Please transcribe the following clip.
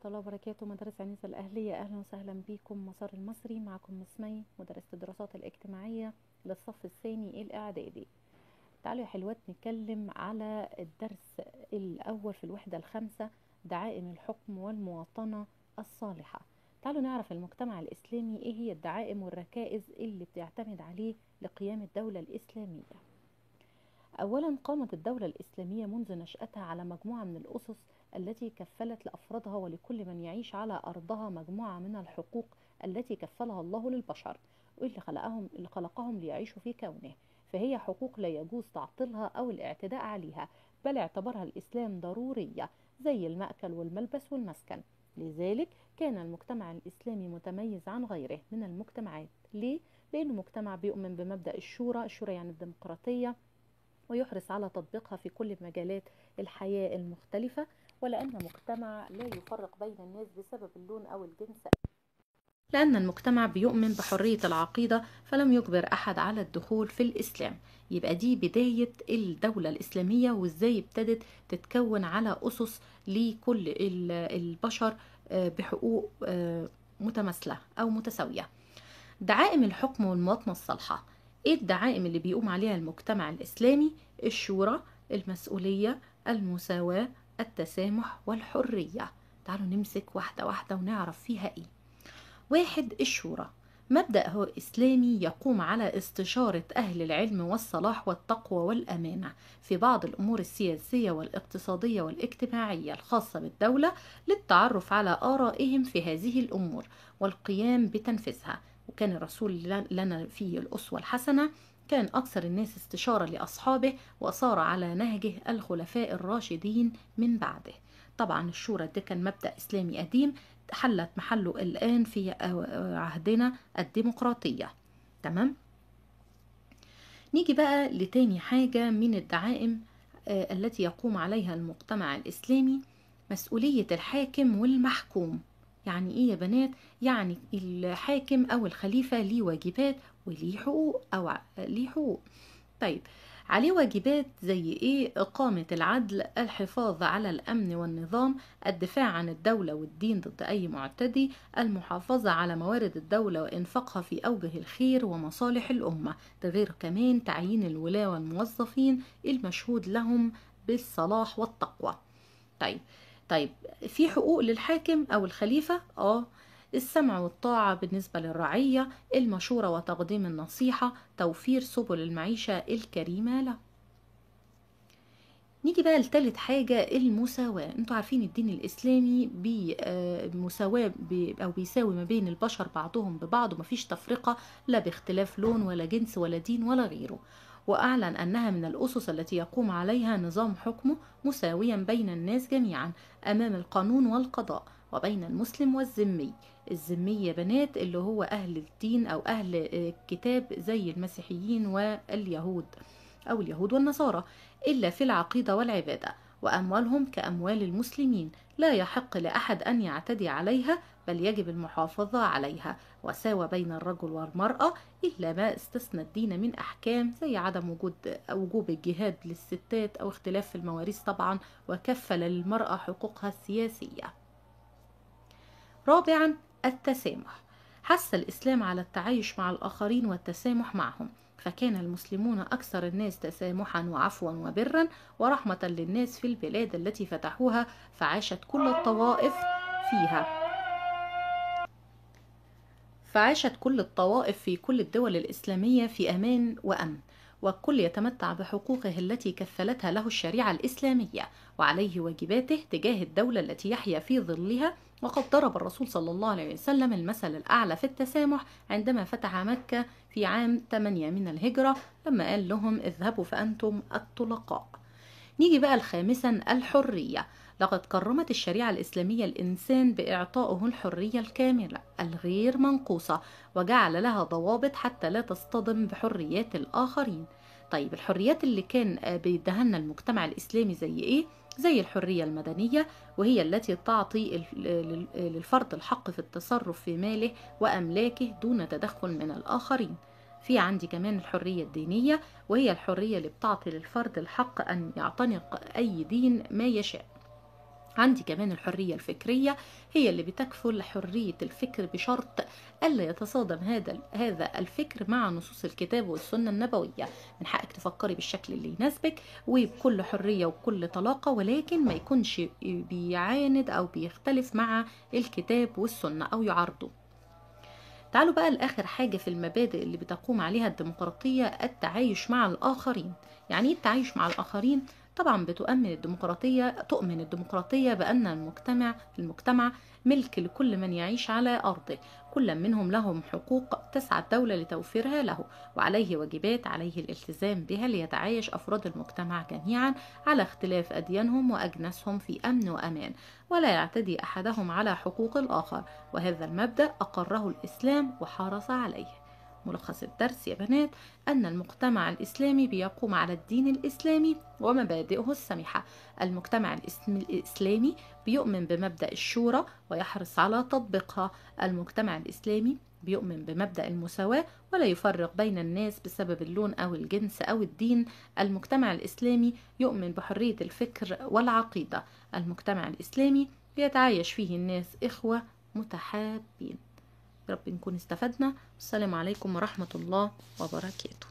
ورحمه الله وبركاته مدرسة عنيزة الأهلية أهلا وسهلا بكم مسار المصري معكم مسمي مدرسة الدراسات الاجتماعية للصف الثاني الإعدادي تعالوا يا حلوات نتكلم على الدرس الأول في الوحدة الخامسة دعائم الحكم والمواطنة الصالحة تعالوا نعرف المجتمع الإسلامي إيه هي الدعائم والركائز اللي بتعتمد عليه لقيام الدولة الإسلامية أولا قامت الدولة الإسلامية منذ نشأتها على مجموعة من الأسس التي كفلت لأفرادها ولكل من يعيش على أرضها مجموعة من الحقوق التي كفلها الله للبشر واللي خلقهم, اللي خلقهم ليعيشوا في كونه فهي حقوق لا يجوز تعطيلها أو الاعتداء عليها بل اعتبرها الإسلام ضرورية زي المأكل والملبس والمسكن لذلك كان المجتمع الإسلامي متميز عن غيره من المجتمعات ليه؟ لأنه مجتمع بيؤمن بمبدأ الشورى الشورى يعني الديمقراطية ويحرص على تطبيقها في كل مجالات الحياة المختلفة ولأن المجتمع لا يفرق بين الناس بسبب اللون أو الجنس لأن المجتمع بيؤمن بحرية العقيدة فلم يجبر أحد على الدخول في الإسلام يبقى دي بداية الدولة الإسلامية وإزاي ابتدت تتكون على أسس لكل البشر آه، بحقوق آه، متماثلة أو متساوية دعائم الحكم والمواطنة الصالحة إيه الدعائم اللي بيقوم عليها المجتمع الإسلامي الشورى المسؤولية المساواة التسامح والحرية تعالوا نمسك واحدة واحدة ونعرف فيها إيه واحد الشورى مبدأ هو إسلامي يقوم على استشارة أهل العلم والصلاح والتقوى والأمانة في بعض الأمور السياسية والاقتصادية والاجتماعية الخاصة بالدولة للتعرف على آرائهم في هذه الأمور والقيام بتنفيذها وكان الرسول لنا فيه الأسوة الحسنة كان أكثر الناس استشارة لأصحابه وصار على نهجه الخلفاء الراشدين من بعده طبعا الشورى ده كان مبدأ إسلامي قديم حلت محله الآن في عهدنا الديمقراطية تمام نيجي بقى لتاني حاجة من الدعائم آه، التي يقوم عليها المجتمع الإسلامي مسؤولية الحاكم والمحكوم يعني ايه يا بنات يعني الحاكم او الخليفه ليه واجبات وليه حقوق أو ليه حقوق طيب عليه واجبات زي إيه إقامة العدل الحفاظ على الأمن والنظام الدفاع عن الدولة والدين ضد أي معتدي المحافظة على موارد الدولة وإنفاقها في أوجه الخير ومصالح الأمة ده غير كمان تعيين الولاة والموظفين المشهود لهم بالصلاح والتقوى طيب طيب في حقوق للحاكم أو الخليفة آه السمع والطاعة بالنسبة للرعية المشورة وتقديم النصيحة توفير سبل المعيشة الكريمة له نيجي بقى لتالت حاجة المساواة انتوا عارفين الدين الإسلامي بمساواة بي آه، أو بيساوي ما بين البشر بعضهم ببعض ومفيش تفرقة لا باختلاف لون ولا جنس ولا دين ولا غيره وأعلن أنها من الأسس التي يقوم عليها نظام حكمه مساويا بين الناس جميعا أمام القانون والقضاء وبين المسلم والذمي الذمية بنات اللي هو أهل الدين أو أهل آه، الكتاب زي المسيحيين واليهود أو اليهود والنصارى إلا في العقيدة والعبادة وأموالهم كأموال المسلمين لا يحق لأحد أن يعتدي عليها بل يجب المحافظة عليها وساوى بين الرجل والمرأة إلا ما استثنى الدين من أحكام زي عدم وجود وجوب الجهاد للستات أو اختلاف في المواريث طبعا وكفل للمرأة حقوقها السياسية رابعا التسامح حث الإسلام على التعايش مع الآخرين والتسامح معهم فكان المسلمون أكثر الناس تسامحا وعفوا وبرا ورحمة للناس في البلاد التي فتحوها فعاشت كل الطوائف فيها فعاشت كل الطوائف في كل الدول الإسلامية في أمان وأمن والكل يتمتع بحقوقه التي كفلتها له الشريعة الإسلامية وعليه واجباته تجاه الدولة التي يحيا في ظلها وقد ضرب الرسول صلى الله عليه وسلم المثل الأعلى في التسامح عندما فتح مكة في عام 8 من الهجرة لما قال لهم اذهبوا فأنتم الطلقاء نيجي بقى الخامسا الحرية لقد كرمت الشريعة الإسلامية الإنسان بإعطائه الحرية الكاملة الغير منقوصة وجعل لها ضوابط حتى لا تصطدم بحريات الآخرين طيب الحريات اللي كان آه، بيدهن لنا المجتمع الإسلامي زي إيه؟ زي الحرية المدنية وهي التي تعطي للفرد الحق في التصرف في ماله وأملاكه دون تدخل من الآخرين في عندي كمان الحرية الدينية وهي الحرية اللي بتعطي للفرد الحق أن يعتنق أي دين ما يشاء عندي كمان الحرية الفكرية هي اللي بتكفل حرية الفكر بشرط ألا يتصادم هذا هذا الفكر مع نصوص الكتاب والسنة النبوية من حقك تفكري بالشكل اللي يناسبك وبكل حرية وبكل طلاقة ولكن ما يكونش بيعاند أو بيختلف مع الكتاب والسنة أو يعارضه تعالوا بقى لآخر حاجة في المبادئ اللي بتقوم عليها الديمقراطية التعايش مع الآخرين يعني إيه التعايش مع الآخرين؟ طبعا بتؤمن الديمقراطية تؤمن الديمقراطية بأن المجتمع المجتمع ملك لكل من يعيش على أرضه كل منهم لهم حقوق تسعى الدولة لتوفيرها له وعليه واجبات عليه الالتزام بها ليتعايش أفراد المجتمع جميعا على اختلاف أديانهم وأجناسهم في أمن وأمان ولا يعتدي أحدهم على حقوق الآخر وهذا المبدأ أقره الإسلام وحرص عليه ملخص الدرس يا بنات أن المجتمع الإسلامي بيقوم على الدين الإسلامي ومبادئه السمحة المجتمع الإسلامي بيؤمن بمبدأ الشورى ويحرص على تطبيقها المجتمع الإسلامي بيؤمن بمبدأ المساواة ولا يفرق بين الناس بسبب اللون أو الجنس أو الدين المجتمع الإسلامي يؤمن بحرية الفكر والعقيدة المجتمع الإسلامي بيتعايش فيه الناس إخوة متحابين رب نكون استفدنا والسلام عليكم ورحمة الله وبركاته